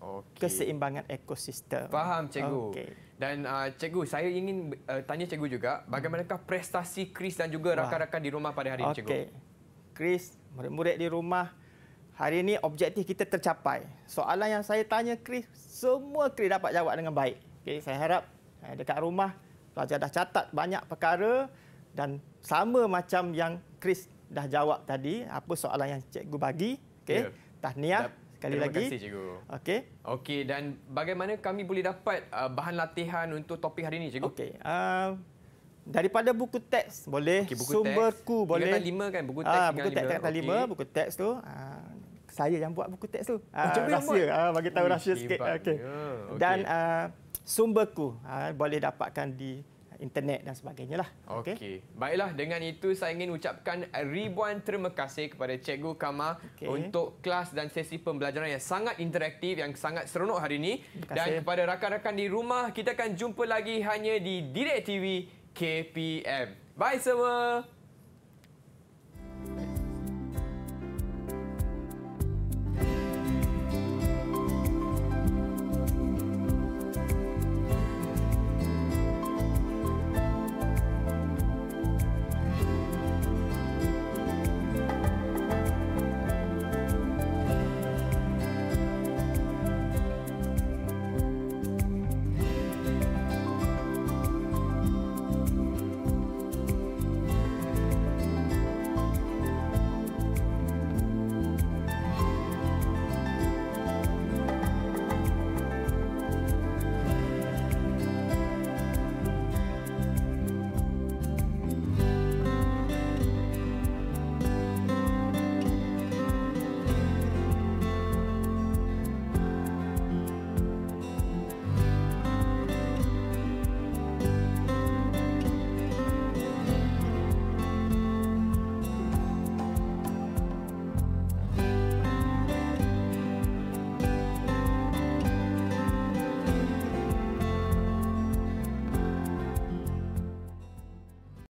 Okay. Keseimbangan ekosistem. Faham, Cikgu. Okay. Dan uh, Cikgu, saya ingin uh, tanya Cikgu juga, bagaimanakah prestasi Chris dan juga rakan-rakan di rumah pada hari okay. ini, Cikgu? Chris, murid-murid di rumah, Hari ini objektif kita tercapai. Soalan yang saya tanya Chris, semua Chris dapat jawab dengan baik. Okay, saya harap eh, dekat rumah, pelajar dah catat banyak perkara dan sama macam yang Chris dah jawab tadi, apa soalan yang cikgu bagi. Okay, yeah. Tahniah. Dap- Sekali Terima lagi. kasih, cikgu. Okey. Okey, dan bagaimana kami boleh dapat uh, bahan latihan untuk topik hari ini, cikgu? Okey. Uh, daripada buku teks, boleh. Okay, buku Sumberku, teks. boleh. Tingkatan lima kan? Buku ah, teks uh, buku tingkatan teks, lima. okay. buku teks tu. Uh, saya yang buat buku teks tu. Ah, Cuba uh, rahsia. Yang Uh, ah, bagi tahu Ui, sikit. Okay. Ah, okay. Dan uh, sumberku uh, boleh dapatkan di internet dan sebagainya lah. Okey. Okay. Baiklah dengan itu saya ingin ucapkan ribuan terima kasih kepada Cikgu Kama okay. untuk kelas dan sesi pembelajaran yang sangat interaktif yang sangat seronok hari ini dan kepada rakan-rakan di rumah kita akan jumpa lagi hanya di Direct TV KPM. Bye semua.